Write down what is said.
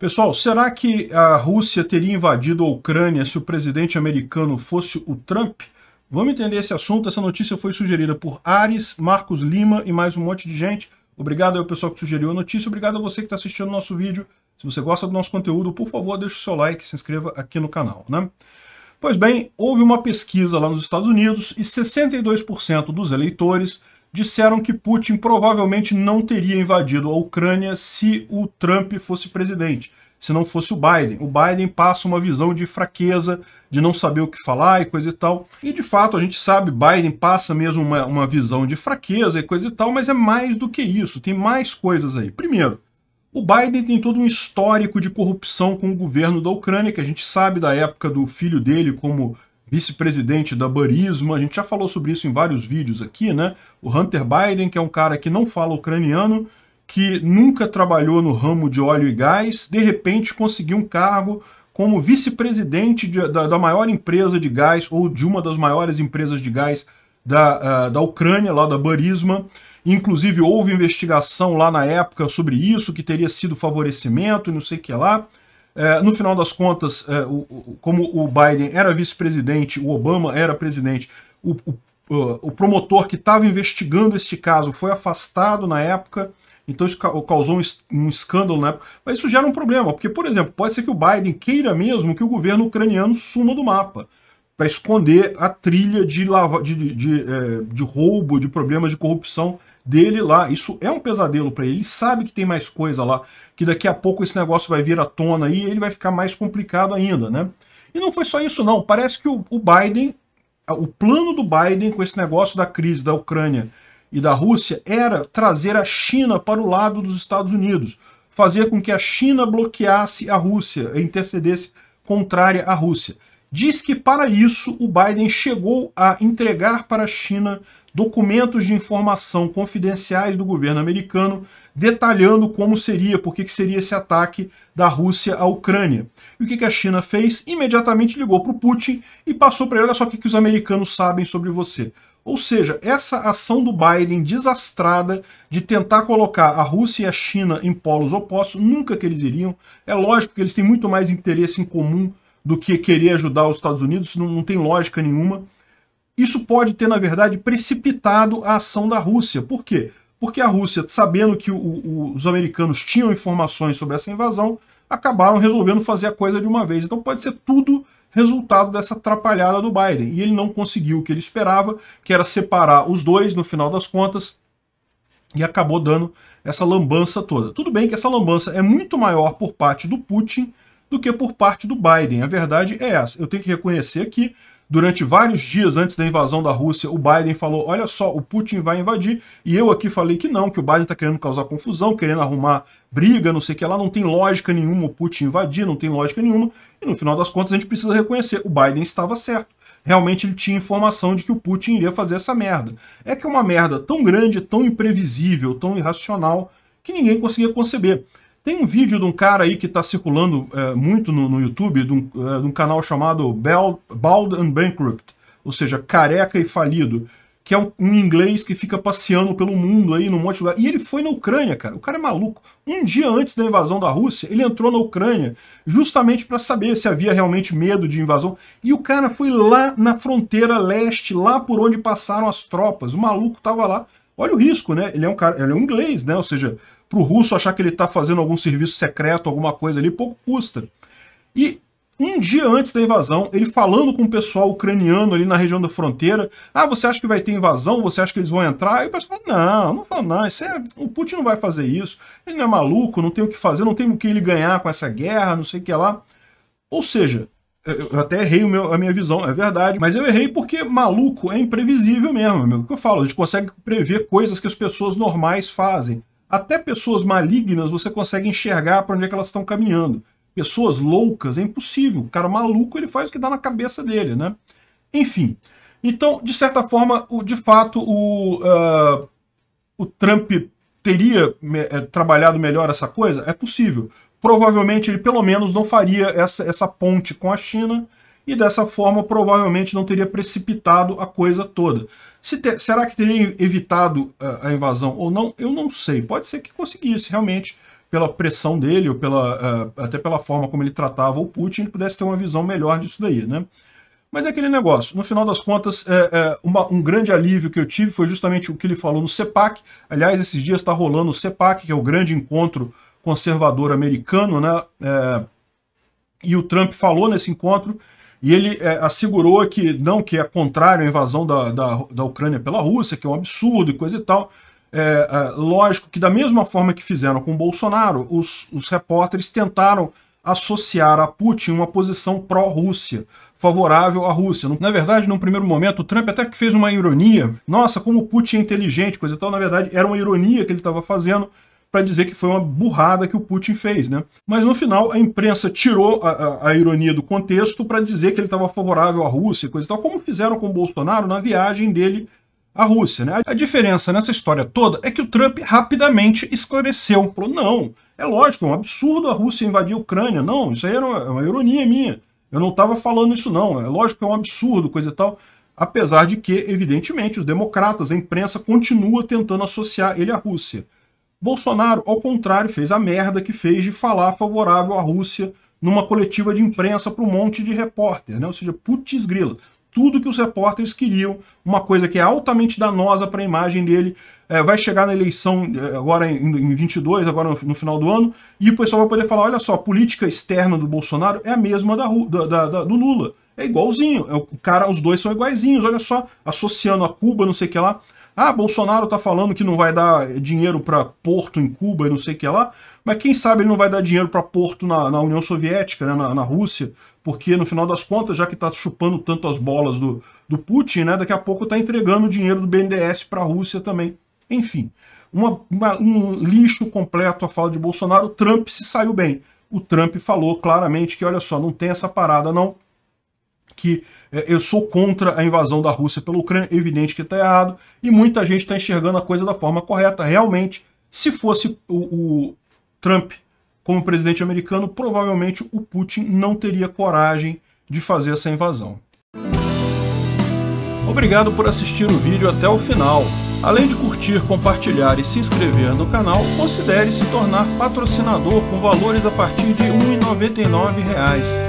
Pessoal, será que a Rússia teria invadido a Ucrânia se o presidente americano fosse o Trump? Vamos entender esse assunto. Essa notícia foi sugerida por Ares, Marcos Lima e mais um monte de gente. Obrigado ao pessoal que sugeriu a notícia. Obrigado a você que está assistindo o nosso vídeo. Se você gosta do nosso conteúdo, por favor, deixe o seu like e se inscreva aqui no canal. Né? Pois bem, houve uma pesquisa lá nos Estados Unidos e 62% dos eleitores disseram que Putin provavelmente não teria invadido a Ucrânia se o Trump fosse presidente, se não fosse o Biden. O Biden passa uma visão de fraqueza, de não saber o que falar e coisa e tal. E de fato, a gente sabe, Biden passa mesmo uma, uma visão de fraqueza e coisa e tal, mas é mais do que isso, tem mais coisas aí. Primeiro, o Biden tem todo um histórico de corrupção com o governo da Ucrânia, que a gente sabe da época do filho dele como vice-presidente da Burisma, a gente já falou sobre isso em vários vídeos aqui, né? O Hunter Biden, que é um cara que não fala ucraniano, que nunca trabalhou no ramo de óleo e gás, de repente conseguiu um cargo como vice-presidente da, da, maior empresa de gás, ou de uma das maiores empresas de gás da, uh, da Ucrânia, lá da Burisma. Inclusive, houve investigação lá na época sobre isso, que teria sido favorecimento e não sei o que lá. É, no final das contas, é, como o Biden era vice-presidente, o Obama era presidente, o, o promotor que estava investigando este caso foi afastado na época, então isso causou um escândalo na época. Mas isso gera um problema, porque, por exemplo, pode ser que o Biden queira mesmo que o governo ucraniano suma do mapa para esconder a trilha de, lava, de, de, de, é, de, roubo, de problemas de corrupção dele lá. Isso é um pesadelo para ele. Ele sabe que tem mais coisa lá, que daqui a pouco esse negócio vai vir à tona e ele vai ficar mais complicado ainda, né? E não foi só isso não. Parece que o, o Biden, o plano do Biden com esse negócio da crise da Ucrânia e da Rússia era trazer a China para o lado dos Estados Unidos, fazer com que a China bloqueasse a Rússia, intercedesse contrária à Rússia diz que para isso o Biden chegou a entregar para a China documentos de informação confidenciais do governo americano detalhando como seria, por que seria esse ataque da Rússia à Ucrânia. E o que a China fez? Imediatamente ligou para o Putin e passou para ele, olha só o que os americanos sabem sobre você. Ou seja, essa ação do Biden desastrada de tentar colocar a Rússia e a China em polos opostos, nunca que eles iriam. É lógico que eles têm muito mais interesse em comum do que querer ajudar os Estados Unidos, não, não tem lógica nenhuma. Isso pode ter, na verdade, precipitado a ação da Rússia. Por quê? Porque a Rússia, sabendo que o, o, os americanos tinham informações sobre essa invasão, acabaram resolvendo fazer a coisa de uma vez. Então pode ser tudo resultado dessa atrapalhada do Biden. E ele não conseguiu o que ele esperava, que era separar os dois no final das contas, e acabou dando essa lambança toda. Tudo bem que essa lambança é muito maior por parte do Putin do que por parte do Biden. A verdade é essa. Eu tenho que reconhecer que Durante vários dias antes da invasão da Rússia, o Biden falou: olha só, o Putin vai invadir. E eu aqui falei que não, que o Biden está querendo causar confusão, querendo arrumar briga, não sei o que lá. Não tem lógica nenhuma o Putin invadir, não tem lógica nenhuma. E no final das contas, a gente precisa reconhecer: o Biden estava certo. Realmente ele tinha informação de que o Putin iria fazer essa merda. É que é uma merda tão grande, tão imprevisível, tão irracional, que ninguém conseguia conceber. Tem um vídeo de um cara aí que está circulando é, muito no, no YouTube, de um, é, de um, canal chamado Bald and Bankrupt, ou seja, careca e falido, que é um, um, inglês que fica passeando pelo mundo aí num monte de lugar. E ele foi na Ucrânia, cara. O cara é maluco. Um dia antes da invasão da Rússia, ele entrou na Ucrânia justamente para saber se havia realmente medo de invasão. E o cara foi lá na fronteira leste, lá por onde passaram as tropas. O maluco tava lá. Olha o risco, né? Ele é um cara, ele é um inglês, né? Ou seja, para o russo achar que ele está fazendo algum serviço secreto, alguma coisa ali, pouco custa. E um dia antes da invasão, ele falando com o pessoal ucraniano ali na região da fronteira, ah, você acha que vai ter invasão? Você acha que eles vão entrar? E o pessoal fala, não, não fala não, isso é, o Putin não vai fazer isso, ele não é maluco, não tem o que fazer, não tem o que ele ganhar com essa guerra, não sei o que lá. Ou seja, eu até errei meu, a minha visão, é verdade, mas eu errei porque maluco é imprevisível mesmo, amigo. o que eu falo, a gente consegue prever coisas que as pessoas normais fazem. Até pessoas malignas você consegue enxergar para onde é que elas estão caminhando. Pessoas loucas é impossível. O cara maluco ele faz o que dá na cabeça dele, né? Enfim. Então, de certa forma, o, de fato, o, uh, o Trump teria me, é, trabalhado melhor essa coisa? É possível. Provavelmente ele pelo menos não faria essa, essa ponte com a China e dessa forma provavelmente não teria precipitado a coisa toda. Se te, será que teria evitado uh, a invasão ou não? Eu não sei. Pode ser que conseguisse realmente, pela pressão dele, ou pela, uh, até pela forma como ele tratava o Putin, ele pudesse ter uma visão melhor disso daí, né? Mas é aquele negócio, no final das contas, é, é, uma, um grande alívio que eu tive foi justamente o que ele falou no CEPAC. Aliás, esses dias está rolando o CEPAC, que é o grande encontro conservador americano, né? É, e o Trump falou nesse encontro e ele é, assegurou que não, que é contrário à invasão da, da, da Ucrânia pela Rússia, que é um absurdo e coisa e tal. É, é, lógico que da mesma forma que fizeram com Bolsonaro, os, os repórteres tentaram associar a Putin uma posição pró-Rússia, favorável à Rússia. Na verdade, num primeiro momento, o Trump até que fez uma ironia. Nossa, como Putin é inteligente, coisa e tal. Na verdade, era uma ironia que ele estava fazendo, para dizer que foi uma burrada que o Putin fez, né? Mas no final a imprensa tirou a, a, a ironia do contexto para dizer que ele estava favorável à Rússia, coisa e tal, como fizeram com o Bolsonaro na viagem dele à Rússia, né? A diferença nessa história toda é que o Trump rapidamente esclareceu, falou: "Não, é lógico, é um absurdo a Rússia invadir a Ucrânia, não, isso aí era uma, é uma ironia minha. Eu não estava falando isso não, é lógico que é um absurdo, coisa e tal." apesar de que, evidentemente, os democratas, a imprensa continua tentando associar ele à Rússia. Bolsonaro, ao contrário, fez a merda que fez de falar favorável à Rússia numa coletiva de imprensa para um monte de repórter, né? ou seja, putz grila. Tudo que os repórteres queriam, uma coisa que é altamente danosa para a imagem dele, é, vai chegar na eleição é, agora em, em 22, agora no, no, final do ano, e o pessoal vai poder falar, olha só, a política externa do Bolsonaro é a mesma da, da, da do Lula, é igualzinho, é, o cara, os dois são iguaizinhos, olha só, associando a Cuba, não sei o que lá, ah, Bolsonaro tá falando que não vai dar dinheiro para porto em Cuba e não sei o que lá, mas quem sabe ele não vai dar dinheiro para porto na, na, União Soviética, né, na, na, Rússia, porque no final das contas, já que tá chupando tanto as bolas do, do Putin, né, daqui a pouco tá entregando dinheiro do BNDES para a Rússia também. Enfim, uma, uma, um lixo completo a fala de Bolsonaro. O Trump se saiu bem. O Trump falou claramente que, olha só, não tem essa parada não, que é, eu sou contra a invasão da Rússia pela Ucrânia, evidente que está errado, e muita gente está enxergando a coisa da forma correta. Realmente, se fosse o, o Trump como presidente americano, provavelmente o Putin não teria coragem de fazer essa invasão. Obrigado por assistir o vídeo até o final. Além de curtir, compartilhar e se inscrever no canal, considere se tornar patrocinador com valores a partir de R$ 1,99